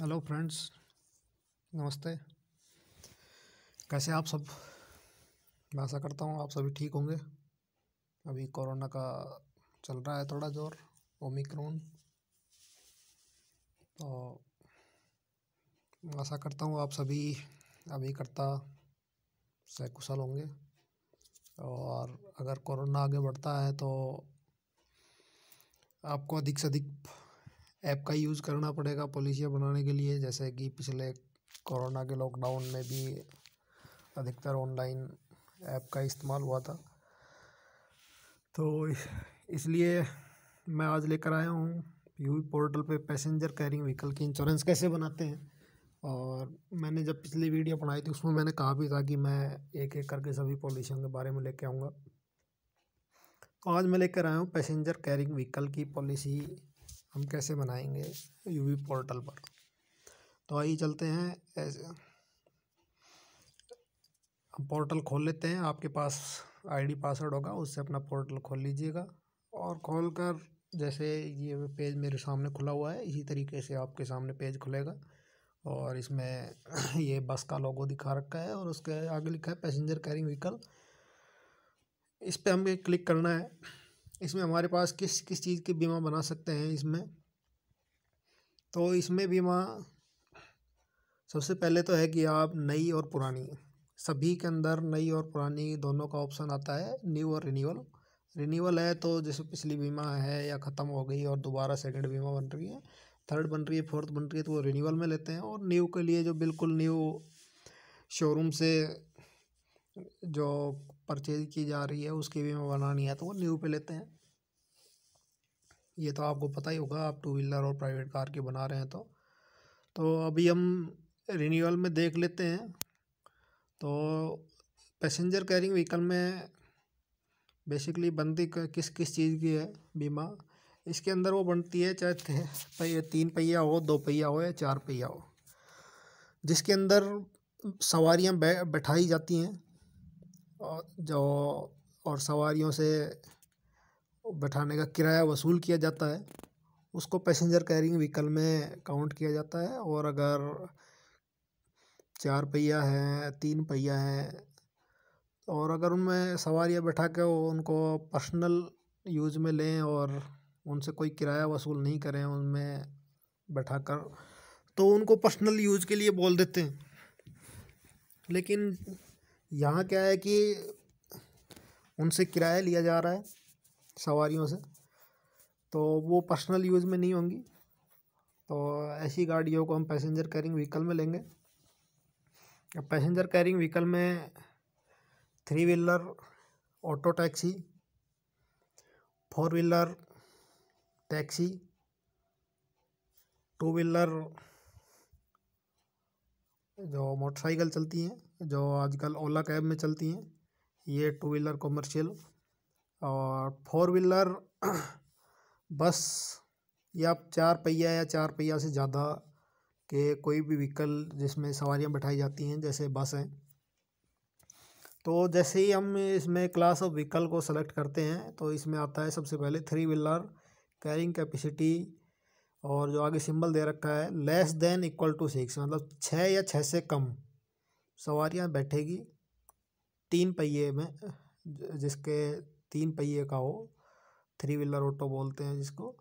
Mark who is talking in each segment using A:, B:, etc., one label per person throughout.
A: hello friends नमस्ते कैसे आप सब मैं आशा करता हूँ आप सभी ठीक होंगे अभी कोरोना का चल रहा है थोड़ा जोर ओमिक्रोन तो आशा करता हूँ आप सभी अभी करता से कुशल होंगे और अगर कोरोना आगे बढ़ता है तो आपको अधिक से अधिक ऐप का यूज़ करना पड़ेगा पॉलिसियाँ बनाने के लिए जैसे कि पिछले कोरोना के लॉकडाउन में भी अधिकतर ऑनलाइन ऐप का इस्तेमाल हुआ था तो इसलिए मैं आज लेकर आया हूँ यू पोर्टल पे पैसेंजर कैरिंग व्हीकल की इंश्योरेंस कैसे बनाते हैं और मैंने जब पिछली वीडियो बनाई थी उसमें मैंने कहा भी था कि मैं एक एक करके सभी पॉलिसियों के बारे में लेके आऊँगा तो आज मैं लेकर आया हूँ पैसेंजर कैरिंग व्हीकल की पॉलिसी हम कैसे बनाएंगे यूवी पोर्टल पर तो आइए चलते हैं ऐसे हम पोर्टल खोल लेते हैं आपके पास आईडी पासवर्ड होगा उससे अपना पोर्टल खोल लीजिएगा और खोल कर जैसे ये पेज मेरे सामने खुला हुआ है इसी तरीके से आपके सामने पेज खुलेगा और इसमें ये बस का लोगो दिखा रखा है और उसके आगे लिखा है पैसेंजर कैरिंग व्हीकल इस पर हमें क्लिक करना है इसमें हमारे पास किस किस चीज़ के बीमा बना सकते हैं इसमें तो इसमें बीमा सबसे पहले तो है कि आप नई और पुरानी सभी के अंदर नई और पुरानी दोनों का ऑप्शन आता है न्यू और रिन्यूअल रिन्यूअल है तो जैसे पिछली बीमा है या ख़त्म हो गई और दोबारा सेकंड बीमा बन रही है थर्ड बन रही है फोर्थ बन रही है तो वो रिन्यूअल में लेते हैं और न्यू के लिए जो बिल्कुल न्यू शोरूम से जो परचेज की जा रही है उसकी भी मैं बनानी है तो वो न्यू पे लेते हैं ये तो आपको पता ही होगा आप टू व्हीलर और प्राइवेट कार की बना रहे हैं तो तो अभी हम रिन्यूअल में देख लेते हैं तो पैसेंजर कैरिंग व्हीकल में बेसिकली बनती किस किस चीज़ की है बीमा इसके अंदर वो बनती है चाहे तीन पहिया हो दो पहिया हो या चार पहिया हो जिसके अंदर सवारियाँ बैठाई जाती हैं और जो और सवारियों से बैठाने का किराया वसूल किया जाता है उसको पैसेंजर कैरिंग व्हीकल में काउंट किया जाता है और अगर चार पहिया है तीन पहिया है और अगर उनमें सवारियाँ बैठा के उनको पर्सनल यूज़ में लें और उनसे कोई किराया वसूल नहीं करें उनमें बैठा कर तो उनको पर्सनल यूज़ के लिए बोल देते हैं लेकिन यहाँ क्या है कि उनसे किराया लिया जा रहा है सवारियों से तो वो पर्सनल यूज़ में नहीं होंगी तो ऐसी गाड़ियों को हम पैसेंजर कैरिंग व्हीकल में लेंगे पैसेंजर कैरिंग व्हीकल में three wheeler auto taxi four wheeler taxi two wheeler जो मोटरसाइकिल चलती हैं जो आजकल ओला कैब में चलती हैं ये टू व्हीलर कॉमर्शियल और फोर व्हीलर बस या चार पहिया या चार पहिया से ज़्यादा के कोई भी व्हीकल जिसमें सवारियां बैठाई जाती हैं जैसे बस हैं तो जैसे ही हम इसमें क्लास ऑफ व्हीकल को सेलेक्ट करते हैं तो इसमें आता है सबसे पहले थ्री व्हीलर कैरिंग कैपेसिटी और जो आगे सिंबल दे रखा है less than equal to six मतलब छः या छः से कम सवारियाँ बैठेगी तीन पहिए में जिसके तीन पहिए का हो थ्री व्हीलर ऑटो बोलते हैं जिसको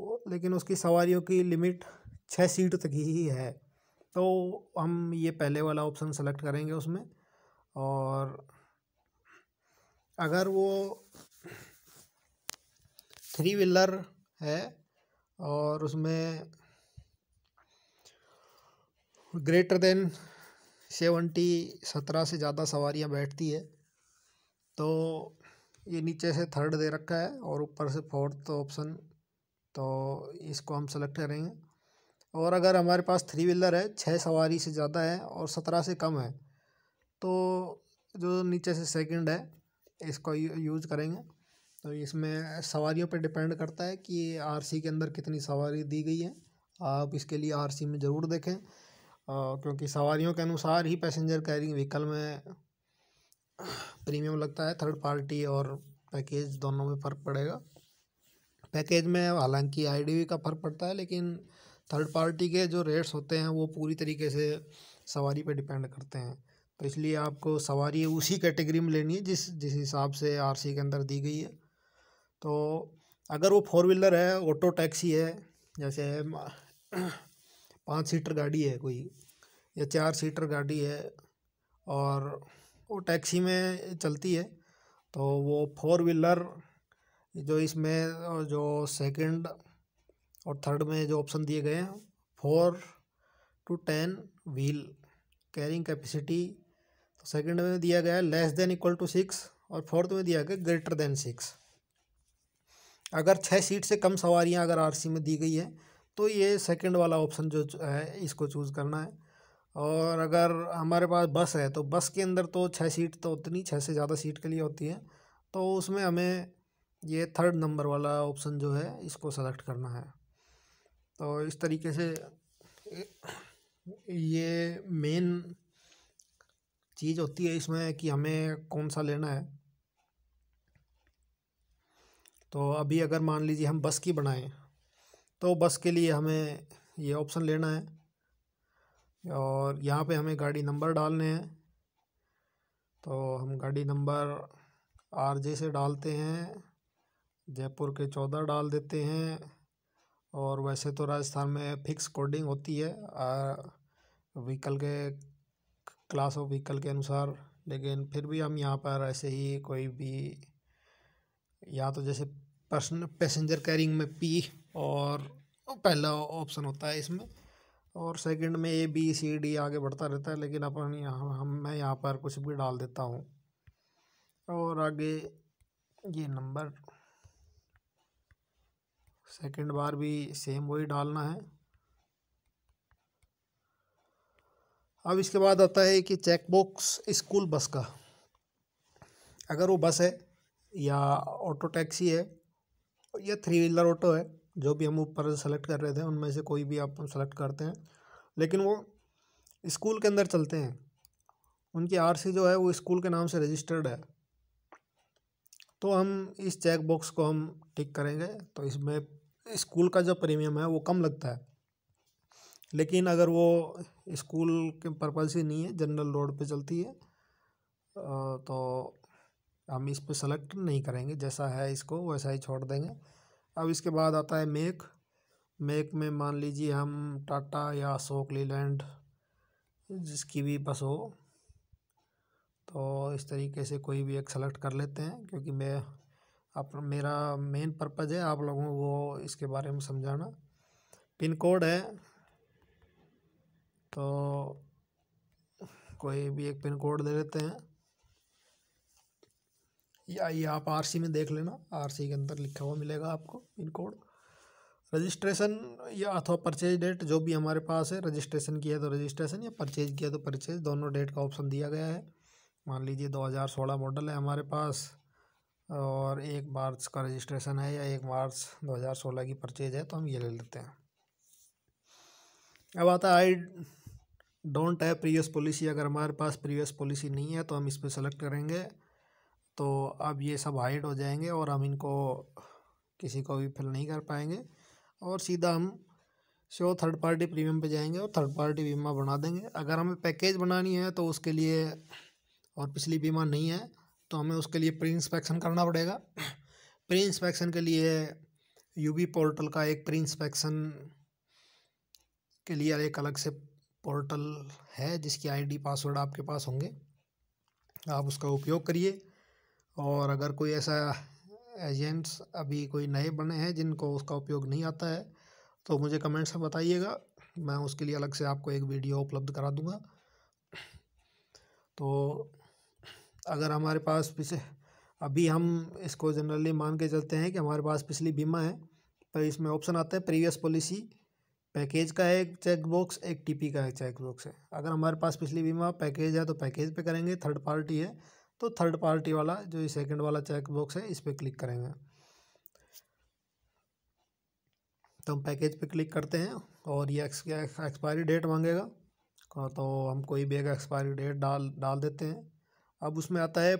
A: वो लेकिन उसकी सवारियों की लिमिट छः सीट तक ही है तो हम ये पहले वाला ऑप्शन सेलेक्ट करेंगे उसमें और अगर वो थ्री व्हीलर है और उसमें ग्रेटर देन सेवेंटी सत्रह से ज़्यादा सवारियां बैठती है तो ये नीचे से थर्ड दे रखा है और ऊपर से फोर्थ ऑप्शन तो इसको हम सेलेक्ट करेंगे और अगर हमारे पास थ्री व्हीलर है छः सवारी से ज़्यादा है और सत्रह से कम है तो जो नीचे से सेकंड है इसको यूज करेंगे तो इसमें सवारियों पर डिपेंड करता है कि आरसी के अंदर कितनी सवारी दी गई है आप इसके लिए आरसी में ज़रूर देखें क्योंकि सवारियों के अनुसार ही पैसेंजर कैरिंग व्हीकल में प्रीमियम लगता है थर्ड पार्टी और पैकेज दोनों में फ़र्क पड़ेगा पैकेज में हालांकि आईडीवी का फ़र्क पड़ता है लेकिन थर्ड पार्टी के जो रेट्स होते हैं वो पूरी तरीके से सवारी पे डिपेंड करते हैं तो इसलिए आपको सवारी उसी कैटेगरी में लेनी है जिस जिस हिसाब से आरसी के अंदर दी गई है तो अगर वो फोर व्हीलर है ऑटो टैक्सी है जैसे पाँच सीटर गाड़ी है कोई या चार सीटर गाड़ी है और वो टैक्सी में चलती है तो वो फोर व्हीलर जो इसमें जो सेकंड और थर्ड में जो ऑप्शन दिए गए हैं four to ten wheel carrying capacity तो सेकंड में दिया गया है less than equal to six और फोर्थ में दिया गया ग्रेटर देन सिक्स अगर छः सीट से कम सवारियां अगर आरसी में दी गई है तो ये सेकंड वाला ऑप्शन जो है इसको चूज़ करना है और अगर हमारे पास बस है तो बस के अंदर तो छः सीट तो उतनी छः से ज़्यादा सीट के लिए होती है तो उसमें हमें ये थर्ड नंबर वाला ऑप्शन जो है इसको सेलेक्ट करना है तो इस तरीके से ये मेन चीज़ होती है इसमें कि हमें कौन सा लेना है तो अभी अगर मान लीजिए हम बस की बनाएं तो बस के लिए हमें ये ऑप्शन लेना है और यहाँ पे हमें गाड़ी नंबर डालने हैं तो हम गाड़ी नंबर आर जे से डालते हैं जयपुर के चौदह डाल देते हैं और वैसे तो राजस्थान में फिक्स कोडिंग होती है व्हीकल के क्लास ऑफ व्हीकल के अनुसार लेकिन फिर भी हम यहाँ पर ऐसे ही कोई भी या तो जैसे पर्सन पैसेंजर कैरिंग में पी और पहला ऑप्शन होता है इसमें और सेकंड में ए बी सी डी आगे बढ़ता रहता है लेकिन अपन यहाँ हम मैं यहाँ पर कुछ भी डाल देता हूँ और आगे ये नंबर सेकंड बार भी सेम वही डालना है अब इसके बाद आता है कि चेक बॉक्स स्कूल बस का अगर वो बस है या ऑटो टैक्सी है या थ्री व्हीलर ऑटो है जो भी हम ऊपर सेलेक्ट कर रहे थे उनमें से कोई भी आप सेलेक्ट करते हैं लेकिन वो स्कूल के अंदर चलते हैं उनकी आरसी जो है वो स्कूल के नाम से रजिस्टर्ड है तो हम इस चेक बॉक्स को हम टिक करेंगे तो इसमें स्कूल का जो प्रीमियम है वो कम लगता है लेकिन अगर वो स्कूल के पर्पज़ ही नहीं है जनरल रोड पे चलती है तो हम इस पर सेलेक्ट नहीं करेंगे जैसा है इसको वैसा ही छोड़ देंगे अब इसके बाद आता है मेक मेक में मान लीजिए हम टाटा या अशोक लीलैंड जिसकी भी बस हो तो इस तरीके से कोई भी एक सेलेक्ट कर लेते हैं क्योंकि मैं अपना मेरा मेन पर्पज़ है आप लोगों को इसके बारे में समझाना पिन कोड है तो कोई भी एक पिन कोड दे देते हैं या ये आप आरसी में देख लेना आरसी के अंदर लिखा हुआ मिलेगा आपको पिन कोड रजिस्ट्रेशन या अथवा परचेज डेट जो भी हमारे पास है रजिस्ट्रेशन किया तो रजिस्ट्रेशन या परचेज किया तो परचेज दोनों डेट का ऑप्शन दिया गया है मान लीजिए 2016 मॉडल है हमारे पास और एक मार्च का रजिस्ट्रेशन है या एक मार्च 2016 की परचेज है तो हम ये ले लेते हैं अब आता है आई डोंट है प्रीवियस पॉलिसी अगर हमारे पास प्रीवियस पॉलिसी नहीं है तो हम इस पर सेलेक्ट करेंगे तो अब ये सब हाइड हो जाएंगे और हम इनको किसी को भी फिल नहीं कर पाएंगे और सीधा हम शो थर्ड पार्टी प्रीमियम पे जाएंगे और थर्ड पार्टी बीमा बना देंगे अगर हमें पैकेज बनानी है तो उसके लिए और पिछली बीमा नहीं है तो हमें उसके लिए प्री इंस्पेक्शन करना पड़ेगा प्री इंस्पेक्शन के लिए यूबी पोर्टल का एक प्री इंस्पेक्शन के लिए एक अलग से पोर्टल है जिसकी आईडी पासवर्ड आपके पास होंगे आप उसका उपयोग करिए और अगर कोई ऐसा एजेंट्स अभी कोई नए बने हैं जिनको उसका उपयोग नहीं आता है तो मुझे कमेंट्स में बताइएगा मैं उसके लिए अलग से आपको एक वीडियो उपलब्ध करा दूंगा तो अगर हमारे पास पिछले अभी हम इसको जनरली मान के चलते हैं कि हमारे पास पिछली बीमा है पर तो इसमें ऑप्शन आता है प्रीवियस पॉलिसी पैकेज का एक चेक बॉक्स एक टीपी का एक चेक बॉक्स है अगर हमारे पास पिछली बीमा पैकेज है तो पैकेज पे करेंगे थर्ड पार्टी है तो थर्ड पार्टी वाला जो सेकंड वाला चेक बॉक्स है इस पर क्लिक करेंगे तो हम पैकेज पे क्लिक करते हैं और ये एक्सपायरी डेट मांगेगा हाँ, तो हम कोई भी एक एक्सपायरी डेट डाल डाल देते हैं अब उसमें आता है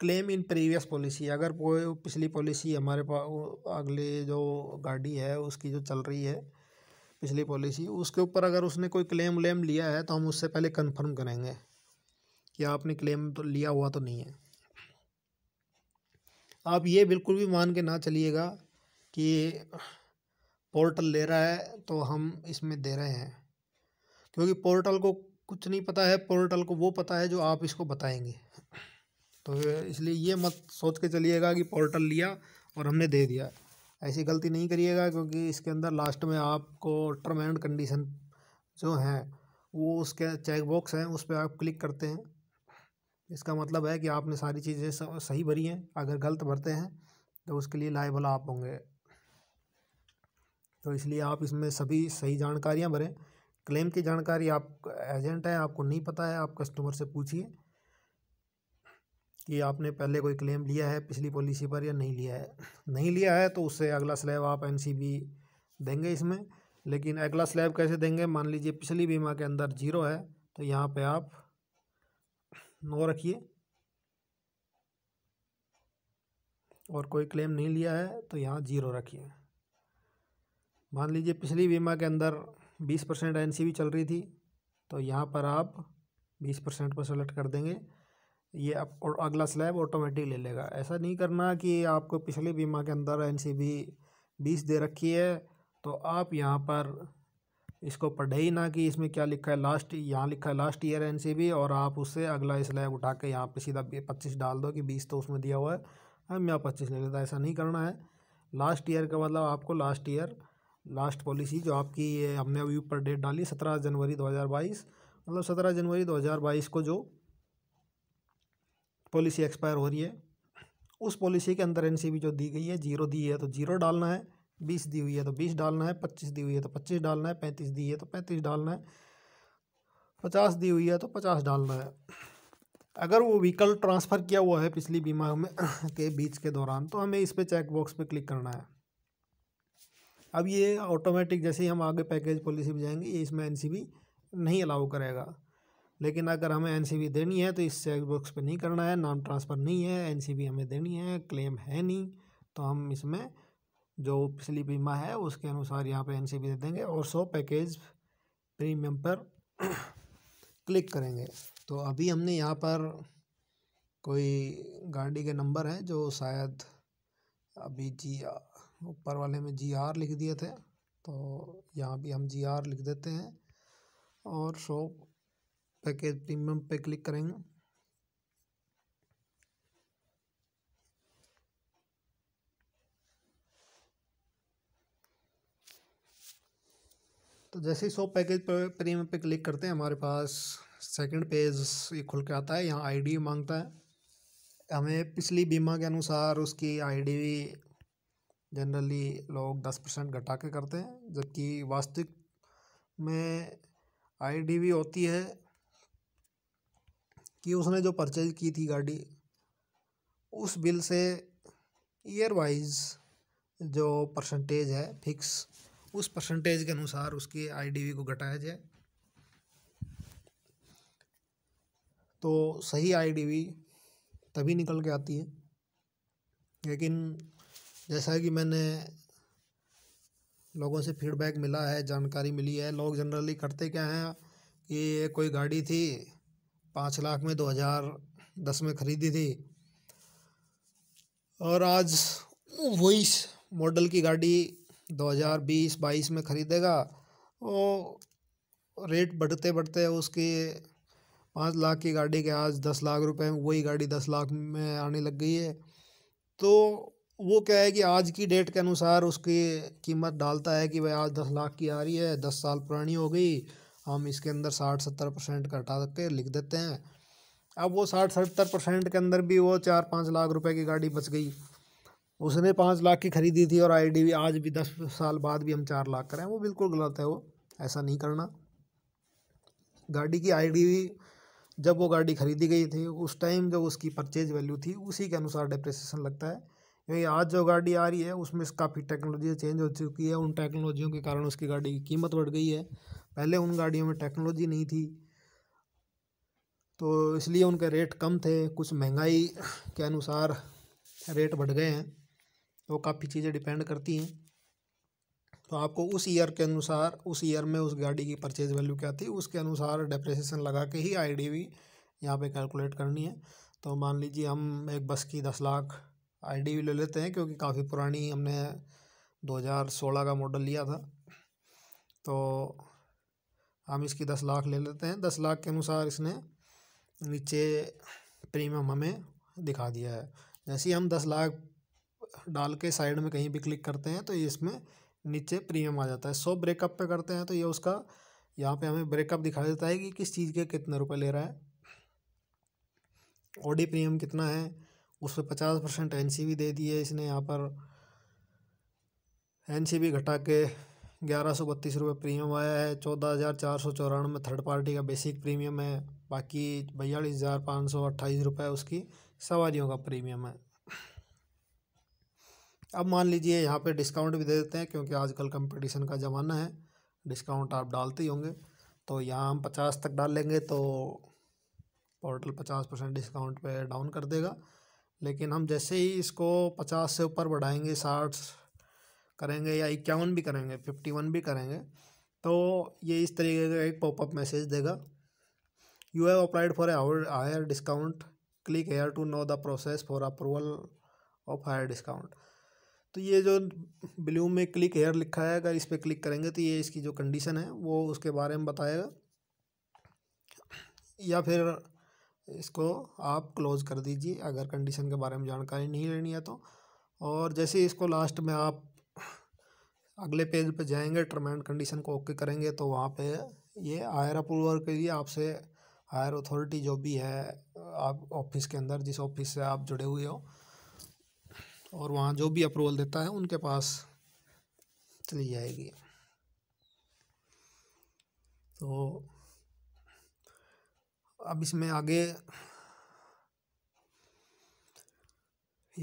A: क्लेम इन प्रीवियस पॉलिसी अगर कोई पिछली पॉलिसी हमारे पास अगले जो गाड़ी है उसकी जो चल रही है पिछली पॉलिसी उसके ऊपर अगर उसने कोई क्लेम व्लेम लिया है तो हम उससे पहले कंफर्म करेंगे कि आपने क्लेम तो लिया हुआ तो नहीं है आप ये बिल्कुल भी मान के ना चलिएगा कि पोर्टल ले रहा है तो हम इसमें दे रहे हैं क्योंकि पोर्टल को कुछ नहीं पता है पोर्टल को वो पता है जो आप इसको बताएंगे तो इसलिए ये मत सोच के चलिएगा कि पोर्टल लिया और हमने दे दिया ऐसी गलती नहीं करिएगा क्योंकि इसके अंदर लास्ट में आपको टर्म एंड कंडीशन जो हैं वो उसके चेकबॉक्स हैं उस पर आप क्लिक करते हैं इसका मतलब है कि आपने सारी चीज़ें सही भरी हैं अगर गलत भरते हैं तो उसके लिए लाइबल आप होंगे तो इसलिए आप इसमें सभी सही जानकारियाँ भरें क्लेम की जानकारी आप एजेंट है आपको नहीं पता है आप कस्टमर से पूछिए कि आपने पहले कोई क्लेम लिया है पिछली पॉलिसी पर या नहीं लिया है नहीं लिया है तो उससे अगला स्लैब आप एन देंगे इसमें लेकिन अगला स्लैब कैसे देंगे मान लीजिए पिछली बीमा के अंदर जीरो है तो यहाँ पर आप नो रखिए और कोई क्लेम नहीं लिया है तो यहाँ ज़ीरो रखिए मान लीजिए पिछली बीमा के अंदर बीस परसेंट एन चल रही थी तो यहाँ पर आप बीस परसेंट पर सेलेक्ट कर देंगे ये अब अगला स्लैब ऑटोमेटिक ले लेगा ऐसा नहीं करना कि आपको पिछले बीमा के अंदर एन सी बीस दे रखी है तो आप यहाँ पर इसको पढ़े ही ना कि इसमें क्या लिखा है लास्ट यहाँ लिखा है लास्ट ईयर एन और आप उससे अगला स्लैब उठा के यहाँ पर सीधा पच्चीस डाल दो कि बीस तो उसमें दिया हुआ है हम यहाँ पच्चीस ले लेता ऐसा नहीं करना है लास्ट ईयर का मतलब आपको लास्ट ईयर लास्ट पॉलिसी जो आपकी ये हमने अभी ऊपर डेट डाली सत्रह जनवरी दो हज़ार बाईस मतलब सत्रह जनवरी दो हज़ार बाईस को जो पॉलिसी एक्सपायर हो रही है उस पॉलिसी के अंदर एन जो दी गई है जीरो दी है तो जीरो डालना है बीस दी हुई है तो बीस डालना है पच्चीस दी हुई है तो पच्चीस डालना है पैंतीस दी है तो पैंतीस डालना है पचास दी हुई है तो पचास डालना है अगर वो व्हीकल ट्रांसफ़र किया हुआ है पिछली बीमा में के बीच के दौरान तो हमें इस पर चेकबॉक्स पर क्लिक करना है अब ये ऑटोमेटिक जैसे ही हम आगे पैकेज पॉलिसी पर जाएंगे ये इसमें एन नहीं अलाउ करेगा लेकिन अगर हमें एन देनी है तो इस चेकबॉक्स पर नहीं करना है नाम ट्रांसफ़र नहीं है एन हमें देनी है क्लेम है नहीं तो हम इसमें जो पिछली बीमा है उसके अनुसार यहाँ पे एन सी दे देंगे और सौ पैकेज प्रीमियम पर क्लिक करेंगे तो अभी हमने यहाँ पर कोई गाड़ी के नंबर हैं जो शायद अभी जी ऊपर वाले में जी आर लिख दिए थे तो यहाँ भी हम जी आर लिख देते हैं और सौ पैकेज प्रीमियम पे क्लिक करेंगे तो जैसे ही सो पैकेज पर प्रीमियम पे क्लिक करते हैं हमारे पास सेकंड पेज ये खुल के आता है यहाँ आईडी मांगता है हमें पिछली बीमा के अनुसार उसकी आईडी जनरली लोग दस परसेंट घटा के करते हैं जबकि वास्तविक में आईडी भी होती है कि उसने जो परचेज की थी गाड़ी उस बिल से ईयर वाइज जो परसेंटेज है फिक्स उस परसेंटेज के अनुसार उसकी आईडीवी को घटाया जाए तो सही आईडीवी तभी निकल के आती है लेकिन जैसा कि मैंने लोगों से फीडबैक मिला है जानकारी मिली है लोग जनरली करते क्या हैं कि ये कोई गाड़ी थी पाँच लाख में दो हज़ार दस में ख़रीदी थी और आज वही मॉडल की गाड़ी 2020-22 में ख़रीदेगा वो रेट बढ़ते बढ़ते उसकी पाँच लाख की गाड़ी के आज दस लाख रुपए में वही गाड़ी दस लाख में आने लग गई है तो वो क्या है कि आज की डेट के अनुसार उसकी कीमत डालता है कि भाई आज दस लाख की आ रही है दस साल पुरानी हो गई हम इसके अंदर साठ सत्तर परसेंट का हटा के लिख देते हैं अब वो साठ सत्तर परसेंट के अंदर भी वो चार पाँच लाख रुपए की गाड़ी बच गई उसने पाँच लाख की खरीदी थी और आईडी भी आज भी दस साल बाद भी हम चार लाख करें वो बिल्कुल गलत है वो ऐसा नहीं करना गाड़ी की आईडी भी जब वो गाड़ी खरीदी गई थी उस टाइम जब उसकी परचेज वैल्यू थी उसी के अनुसार डिप्रेसेशन लगता है क्योंकि आज जो गाड़ी आ रही है उसमें काफ़ी टेक्नोलॉजी चेंज हो चुकी है उन टेक्नोलॉजियों के कारण उसकी गाड़ी की कीमत बढ़ गई है पहले उन गाड़ियों में टेक्नोलॉजी नहीं थी तो इसलिए उनके रेट कम थे कुछ महंगाई के अनुसार रेट बढ़ गए हैं वो काफ़ी चीज़ें डिपेंड करती हैं तो आपको उस ईयर के अनुसार उस ईयर में उस गाड़ी की परचेज वैल्यू क्या थी उसके अनुसार डेप्रेसेशन लगा के ही आई डी वी यहाँ पर कैलकुलेट करनी है तो मान लीजिए हम एक बस की दस लाख आई डी वी ले लेते हैं क्योंकि काफ़ी पुरानी हमने दो हज़ार सोलह का मॉडल लिया था तो हम इसकी दस लाख ले लेते हैं दस लाख के अनुसार इसने नीचे प्रीमियम हमें दिखा दिया है जैसे ही हम दस लाख डाल के साइड में कहीं भी क्लिक करते हैं तो ये इसमें नीचे प्रीमियम आ जाता है सो ब्रेकअप पे करते हैं तो ये उसका यहाँ पे हमें ब्रेकअप दिखा देता है कि किस चीज़ के कितने रुपए ले रहा है ओडी प्रीमियम कितना है उस पर पचास परसेंट एन दे दी है इसने यहाँ पर एन घटा के ग्यारह सौ बत्तीस रुपये प्रीमियम आया है चौदह हज़ार चार सौ चौरानवे थर्ड पार्टी का बेसिक प्रीमियम है बाकी बयालीस हज़ार पाँच सौ अट्ठाईस रुपये उसकी सवारियों का प्रीमियम है अब मान लीजिए यहाँ पे डिस्काउंट भी दे देते हैं क्योंकि आजकल कंपटीशन का ज़माना है डिस्काउंट आप डालते ही होंगे तो यहाँ हम पचास तक डाल लेंगे तो पोर्टल पचास परसेंट डिस्काउंट पे डाउन कर देगा लेकिन हम जैसे ही इसको पचास से ऊपर बढ़ाएंगे साठ करेंगे या इक्यावन भी करेंगे फिफ्टी वन भी करेंगे तो ये इस तरीके का एक पॉपअप मैसेज देगा you have applied for our higher discount click here to know the process for approval of higher discount तो ये जो ब्लू में क्लिक हेयर लिखा है अगर इस पर क्लिक करेंगे तो ये इसकी जो कंडीशन है वो उसके बारे में बताएगा या फिर इसको आप क्लोज़ कर दीजिए अगर कंडीशन के बारे में जानकारी नहीं लेनी है तो और जैसे इसको लास्ट में आप अगले पेज पे जाएंगे टर्म एंड कंडीशन को ओके करेंगे तो वहाँ पे ये हायर अप्रूवर के लिए आपसे हायर अथॉरिटी जो भी है आप ऑफिस के अंदर जिस ऑफिस से आप जुड़े हुए हो और वहाँ जो भी अप्रूवल देता है उनके पास चली जाएगी तो अब इसमें आगे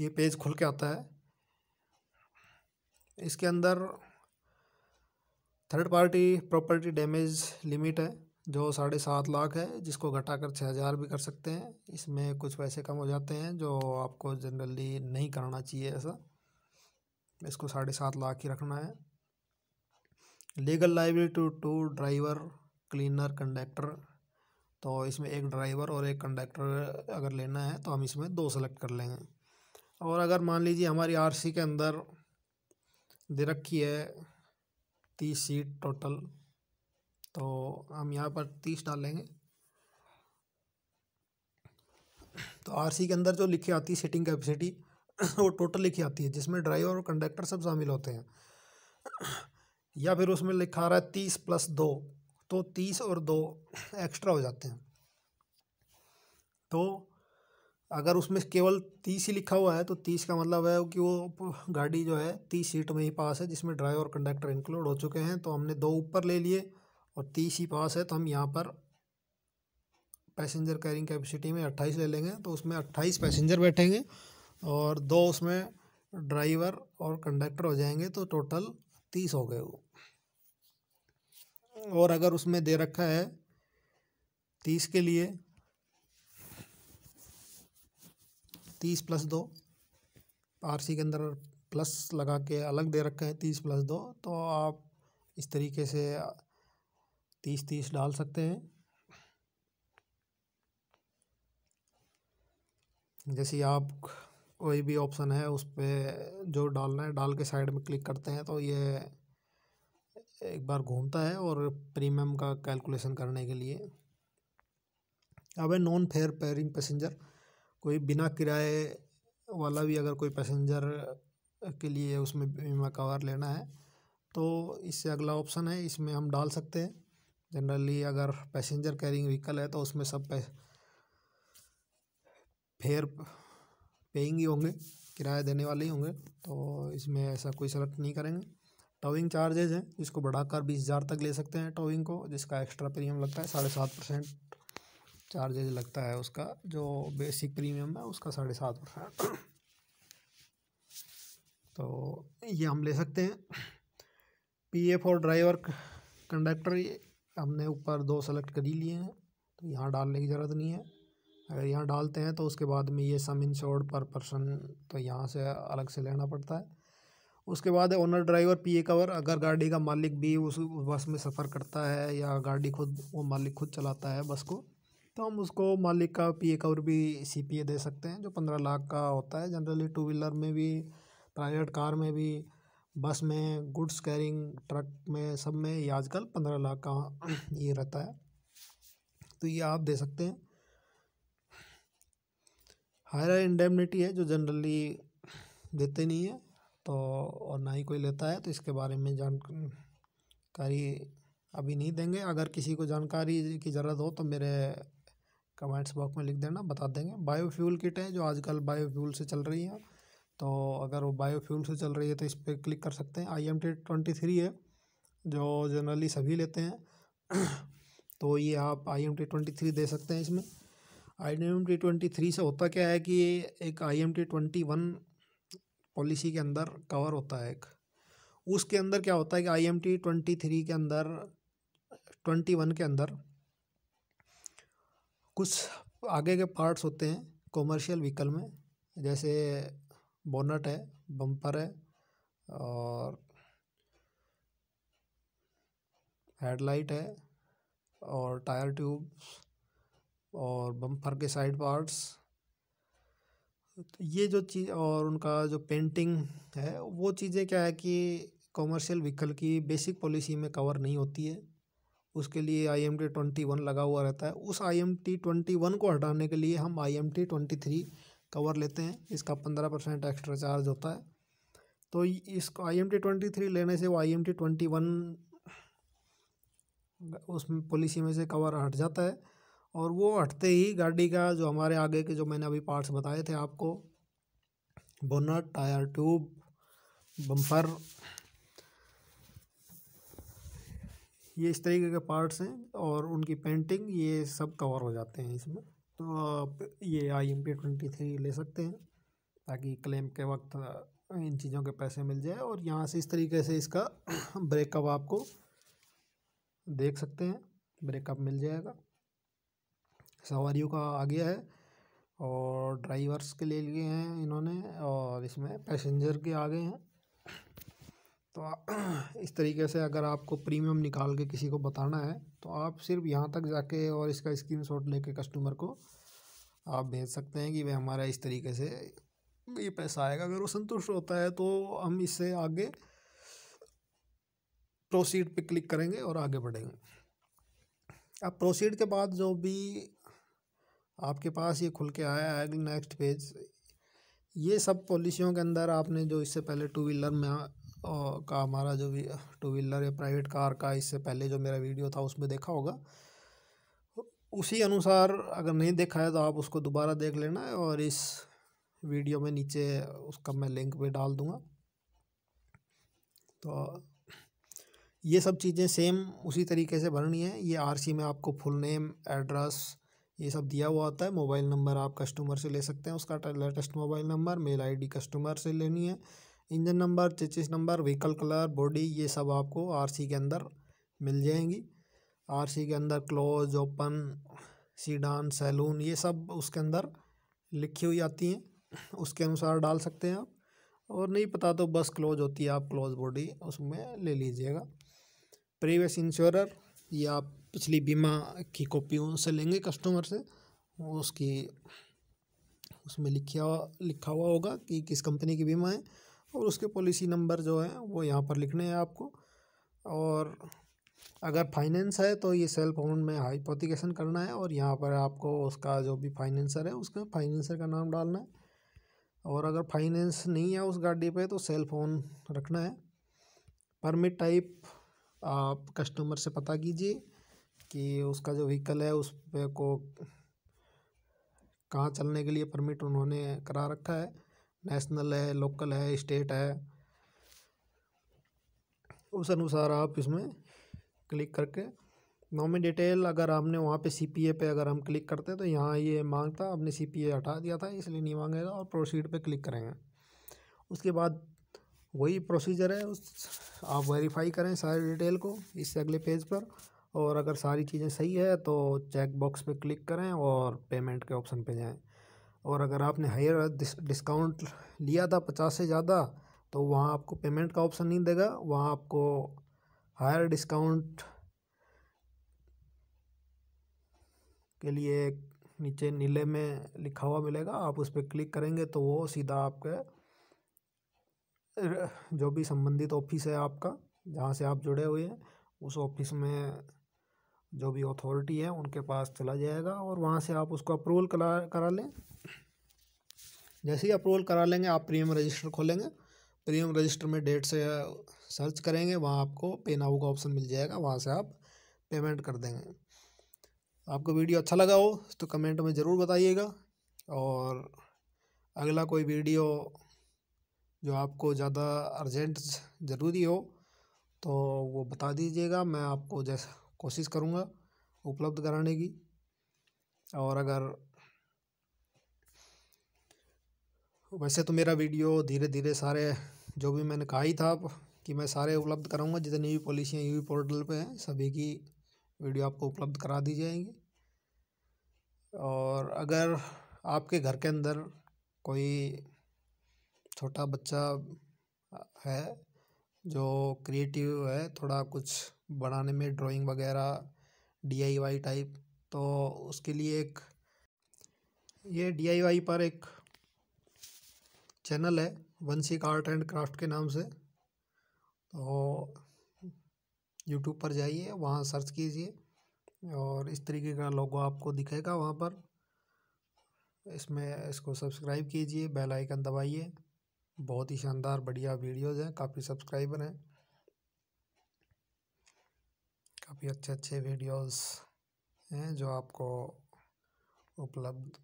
A: ये पेज खुल के आता है इसके अंदर third party property damage limit है जो साढ़े सात लाख है जिसको घटा कर छः हज़ार भी कर सकते हैं इसमें कुछ पैसे कम हो जाते हैं जो आपको जनरली नहीं करना चाहिए ऐसा इसको साढ़े सात लाख ही रखना है legal liability to to driver cleaner conductor तो इसमें एक ड्राइवर और एक कंडक्टर अगर लेना है तो हम इसमें दो सेलेक्ट कर लेंगे और अगर मान लीजिए हमारी आर के अंदर दे रखी है तीस सीट टोटल तो हम यहाँ पर तीस डालेंगे तो आरसी के अंदर जो लिखी आती है सीटिंग कैपेसिटी वो टोटल लिखी आती है जिसमें ड्राइवर और कंडक्टर सब शामिल होते हैं या फिर उसमें लिखा रहा है तीस प्लस दो तो तीस और दो एक्स्ट्रा हो जाते हैं तो अगर उसमें केवल तीस ही लिखा हुआ है तो तीस का मतलब है कि वो गाड़ी जो है तीस सीट में ही पास है जिसमें ड्राइवर और कंडक्टर इंक्लूड हो चुके हैं तो हमने दो ऊपर ले लिए और तीस ही पास है तो हम यहाँ पर पैसेंजर कैरिंग कैपेसिटी में अट्ठाईस ले लेंगे तो उसमें अट्ठाईस पैसेंजर बैठेंगे और दो उसमें ड्राइवर और कंडक्टर हो जाएंगे तो टोटल तीस हो गए वो और अगर उसमें दे रखा है तीस के लिए तीस प्लस दो आरसी के अंदर प्लस लगा के अलग दे रखे हैं तीस प्लस दो तो आप इस तरीके से तीस तीस डाल सकते हैं जैसे आप कोई भी ऑप्शन है उस पर जो डालना है डाल के साइड में क्लिक करते हैं तो ये एक बार घूमता है और प्रीमियम का कैलकुलेशन करने के लिए अब है नॉन फेयर पेयरिंग पैसेंजर कोई बिना किराए वाला भी अगर कोई पैसेंजर के लिए उसमें बीमा कवर लेना है तो इससे अगला ऑप्शन है इसमें हम डाल सकते हैं जनरली अगर पैसेंजर कैरिंग व्हीकल है तो उसमें सब पै फेयर पेइंग ही होंगे किराया देने वाले ही होंगे तो इसमें ऐसा कोई सेलेक्ट नहीं करेंगे टोविंग चार्जेज हैं जिसको बढ़ाकर बीस हज़ार तक ले सकते हैं टोविंग को जिसका एक्स्ट्रा प्रीमियम लगता है साढ़े सात परसेंट चार्जेज लगता है उसका जो बेसिक प्रीमियम है उसका साढ़े सात परसेंट तो ये हम ले सकते हैं P A for driver conductor हमने ऊपर दो सेलेक्ट कर ही लिए हैं तो यहाँ डालने की ज़रूरत नहीं है अगर यहाँ डालते हैं तो उसके बाद में ये सम इंश्योर्ड पर पर्सन तो यहाँ से अलग से लेना पड़ता है उसके बाद owner driver P A cover अगर गाड़ी का मालिक भी उस बस में सफ़र करता है या गाड़ी खुद वो मालिक खुद चलाता है बस को तो हम उसको मालिक का पी ए कवर भी सी पी ए दे सकते हैं जो पंद्रह लाख का होता है जनरली टू व्हीलर में भी प्राइवेट कार में भी बस में गुड्स कैरिंग ट्रक में सब में ये आजकल पंद्रह लाख का ये रहता है तो ये आप दे सकते हैं हायर इंडेमनिटी है जो जनरली देते नहीं है तो और ना ही कोई लेता है तो इसके बारे में जानकारी अभी नहीं देंगे अगर किसी को जानकारी की ज़रूरत हो तो मेरे कमेंट्स बॉक्स में लिख देना बता देंगे बायोफ्यूल किट है जो आजकल बायोफ्यूल से चल रही है तो अगर वो बायोफ्यूल से चल रही है तो इस पर क्लिक कर सकते हैं I M T twenty three है जो जनरली सभी लेते हैं तो ये आप I M T twenty three दे सकते हैं इसमें I M T twenty three से होता क्या है कि एक I M T twenty one policy के अंदर कवर होता है एक उसके अंदर क्या होता है कि I M T twenty three के अंदर ट्वेंटी वन के अंदर कुछ आगे के पार्ट्स होते हैं कॉमर्शियल व्हीकल में जैसे बोनट है बम्पर है और हेडलाइट है और टायर ट्यूब्स और बम्पर के साइड पार्ट्स तो ये जो चीज़ और उनका जो पेंटिंग है वो चीज़ें क्या है कि कॉमर्शियल व्हीकल की बेसिक पॉलिसी में कवर नहीं होती है उसके लिए I M T twenty one लगा हुआ रहता है उस I M T twenty one को हटाने के लिए हम I M T twenty three cover लेते हैं इसका पंद्रह परसेंट एक्स्ट्रा चार्ज होता है तो इसको I M T twenty three लेने से वो I M T twenty one उस पॉलिसी में से कवर हट जाता है और वो हटते ही गाड़ी का जो हमारे आगे के जो मैंने अभी पार्ट्स बताए थे आपको बोनट टायर ट्यूब बम्पर ये इस तरीके के पार्ट्स हैं और उनकी पेंटिंग ये सब कवर हो जाते हैं इसमें तो आप ये I M P twenty three ले सकते हैं ताकि क्लेम के वक्त इन चीज़ों के पैसे मिल जाए और यहाँ से इस तरीके से इसका ब्रेकअप आपको देख सकते हैं ब्रेकअप मिल जाएगा सवारियों का आ गया है और ड्राइवर्स के ले लिए हैं इन्होंने और इसमें पैसेंजर के आ गए हैं तो इस तरीके से अगर आपको प्रीमियम निकाल के किसी को बताना है तो आप सिर्फ यहाँ तक जाके और इसका शॉट ले कस्टमर को आप भेज सकते हैं कि भाई हमारा इस तरीके से ये पैसा आएगा अगर वो संतुष्ट होता है तो हम इससे आगे प्रोसीड पे क्लिक करेंगे और आगे बढ़ेंगे अब प्रोसीड के बाद जो भी आपके पास ये खुल के आया है नेक्स्ट पेज ये सब पॉलिसियों के अंदर आपने जो इससे पहले टू व्हीलर में और का हमारा जो भी टू व्हीलर या प्राइवेट कार का इससे पहले जो मेरा वीडियो था उसमें देखा होगा उसी अनुसार अगर नहीं देखा है तो आप उसको दोबारा देख लेना है और इस वीडियो में नीचे उसका मैं लिंक भी डाल दूँगा तो ये सब चीज़ें सेम उसी तरीके से भरनी है ये आरसी में आपको फुल नेम एड्रेस ये सब दिया हुआ होता है मोबाइल नंबर आप कस्टमर से ले सकते हैं उसका latest mobile number mail ID customer से लेनी है engine number chassis number vehicle colour body ये सब आपको आरसी के अंदर मिल जाएंगी आरसी के अंदर क्लोज ओपन सीडान सैलून ये सब उसके अंदर लिखी हुई आती हैं उसके अनुसार डाल सकते हैं आप और नहीं पता तो बस क्लोज होती है आप क्लोज बॉडी उसमें ले लीजिएगा प्रीवियस इंश्योरर ये आप पिछली बीमा की कॉपियों से लेंगे कस्टमर से उसकी उसमें लिखा लिखा हुआ होगा कि किस कंपनी की बीमा है और उसके पॉलिसी नंबर जो है वो यहाँ पर लिखने हैं आपको और अगर फाइनेंस है तो ये सेल्फ ओन में हाइपोथिकेशन करना है और यहाँ पर आपको उसका जो भी फाइनेंसर है उसका फाइनेंसर का नाम डालना है और अगर फाइनेंस नहीं है उस गाड़ी पे तो सेल फोन रखना है परमिट टाइप आप कस्टमर से पता कीजिए कि उसका जो व्हीकल है उस पे को कहाँ चलने के लिए परमिट उन्होंने करा रखा है नेशनल है लोकल है स्टेट है उस अनुसार आप इसमें क्लिक करके नॉमी डिटेल अगर हमने वहाँ पे सीपीए पे अगर हम क्लिक करते हैं तो यहाँ ये मांगता हमने सीपीए हटा दिया था इसलिए नहीं मांगेगा और प्रोसीड पे क्लिक करेंगे उसके बाद वही प्रोसीजर है उस आप वेरीफाई करें सारी डिटेल को इससे अगले पेज पर और अगर सारी चीज़ें सही है तो चेक बॉक्स पे क्लिक करें और पेमेंट के ऑप्शन पे जाएं और अगर आपने हायर डिस्काउंट लिया था पचास से ज़्यादा तो वहाँ आपको पेमेंट का ऑप्शन नहीं देगा वहाँ आपको हायर डिस्काउंट के लिए नीचे नीले में लिखा हुआ मिलेगा आप उस पर क्लिक करेंगे तो वो सीधा आपके जो भी संबंधित ऑफिस है आपका जहाँ से आप जुड़े हुए हैं उस ऑफिस में जो भी अथॉरिटी है उनके पास चला जाएगा और वहाँ से आप उसको अप्रूवल करा करा लें जैसे ही अप्रूवल करा लेंगे आप प्रीमियम रजिस्टर खोलेंगे प्रीमियम रजिस्टर में डेट से सर्च uh, करेंगे वहाँ आपको पे नाउ का ऑप्शन मिल जाएगा वहाँ से आप पेमेंट कर देंगे आपको वीडियो अच्छा लगा हो तो कमेंट में ज़रूर बताइएगा और अगला कोई वीडियो जो आपको ज़्यादा अर्जेंट ज़रूरी हो तो वो बता दीजिएगा मैं आपको जैसा कोशिश करूँगा उपलब्ध कराने की और अगर वैसे तो मेरा वीडियो धीरे धीरे सारे जो भी मैंने कहा ही था कि मैं सारे उपलब्ध कराऊंगा जितनी भी पॉलिसियाँ यू पोर्टल पे हैं सभी की वीडियो आपको उपलब्ध करा दी जाएंगी और अगर आपके घर के अंदर कोई छोटा बच्चा है जो क्रिएटिव है थोड़ा कुछ बनाने में ड्राइंग वगैरह डीआईवाई टाइप तो उसके लिए एक ये डीआईवाई पर एक चैनल है वंशिक आर्ट एंड क्राफ्ट के नाम से तो यूट्यूब पर जाइए वहाँ सर्च कीजिए और इस तरीके का लोगो आपको दिखेगा वहाँ पर इसमें इसको सब्सक्राइब कीजिए बेल आइकन दबाइए बहुत ही शानदार बढ़िया वीडियोज़ हैं काफ़ी सब्सक्राइबर हैं काफ़ी अच्छे अच्छे वीडियोज़ हैं जो आपको उपलब्ध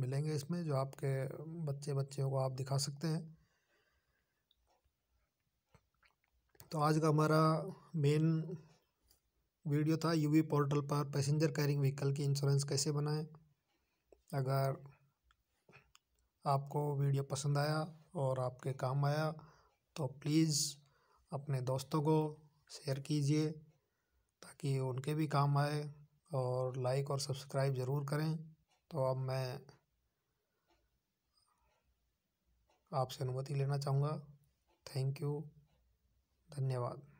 A: मिलेंगे इसमें जो आपके बच्चे बच्चियों को आप दिखा सकते हैं तो आज का हमारा मेन वीडियो था यूवी पोर्टल पर पैसेंजर कैरिंग व्हीकल की इंश्योरेंस कैसे बनाएं अगर आपको वीडियो पसंद आया और आपके काम आया तो प्लीज़ अपने दोस्तों को शेयर कीजिए कि उनके भी काम आए और लाइक और सब्सक्राइब ज़रूर करें तो अब मैं आपसे अनुमति लेना चाहूँगा थैंक यू धन्यवाद